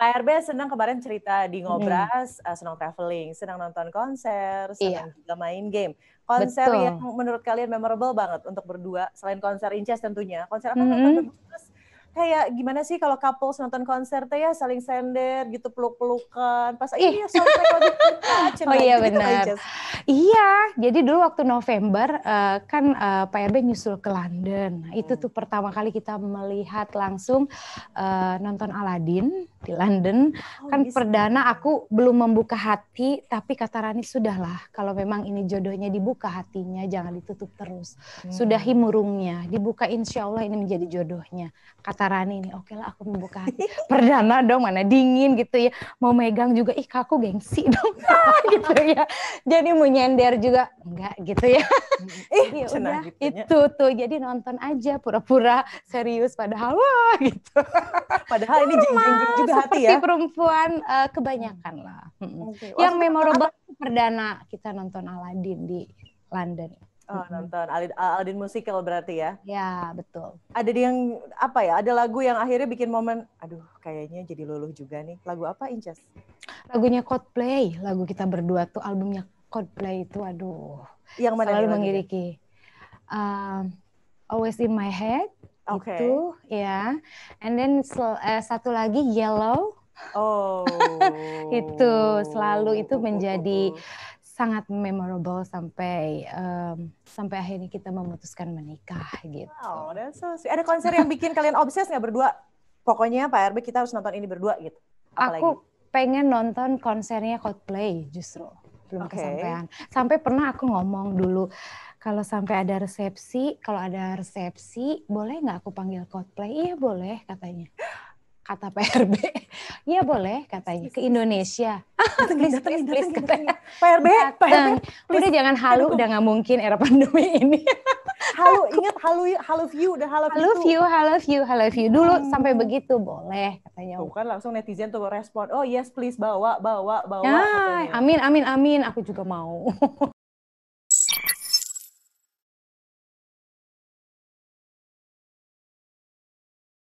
Pak RB senang kemarin cerita di hmm. ngobras, hmm. uh, senang traveling, senang nonton konser, iya. senang iya. juga main game. Konser Betul. yang menurut kalian memorable banget untuk berdua, selain konser Inces tentunya. Konser apa? Mm -hmm. kayak gimana sih kalau couples nonton konser teh ya saling sender gitu peluk-pelukan. Pas iya sampai Oh iya gitu benar. iya, jadi dulu waktu November uh, kan uh, Pak RB nyusul ke London. Nah, itu hmm. tuh pertama kali kita melihat langsung uh, nonton Aladdin di London oh, kan iya perdana aku belum membuka hati tapi kata Rani sudahlah kalau memang ini jodohnya dibuka hatinya jangan ditutup terus hmm. sudahi murungnya dibuka insya Allah ini menjadi jodohnya kata Rani ini oke lah aku membuka hati perdana dong mana dingin gitu ya mau megang juga ih kaku gengsi dong gitu ya jadi mau nyender juga enggak gitu ya. Ih, ya udah gitu itu tuh. Jadi nonton aja pura-pura serius padahal wah gitu. padahal ini juga hati ya. Seperti perempuan uh, kebanyakan lah. Okay. Yang memorable apa? perdana kita nonton Aladdin di London. Oh, nonton Aladdin, Aladdin musical berarti ya? Ya, betul. Ada yang apa ya? Ada lagu yang akhirnya bikin momen, aduh, kayaknya jadi luluh juga nih. Lagu apa, Inces? Lagunya Coldplay, lagu kita berdua tuh albumnya Coldplay itu aduh yang mana selalu mengiriki um, always in my head okay. itu ya yeah. and then uh, satu lagi yellow oh itu selalu itu menjadi sangat memorable sampai um, sampai akhirnya kita memutuskan menikah gitu. Wow, Ada konser yang bikin kalian obses nggak berdua? Pokoknya Pak RB kita harus nonton ini berdua gitu. Apalagi? Aku pengen nonton konsernya Coldplay justru belum okay. kesampaian. Sampai pernah aku ngomong dulu kalau sampai ada resepsi, kalau ada resepsi, boleh nggak aku panggil cosplay? Iya boleh katanya. Kata PRB, iya boleh katanya ke Indonesia. please, please, please, please, PRB, PRB, Udah jangan halu, udah nggak mungkin era pandemi ini. Halo, ingat halo halo view udah halo view. Halo view, halo view, halo view dulu hmm. sampai begitu boleh katanya. Tuh kan langsung netizen tuh respon, "Oh yes please bawa, bawa, bawa." ya, amin amin amin, aku juga mau.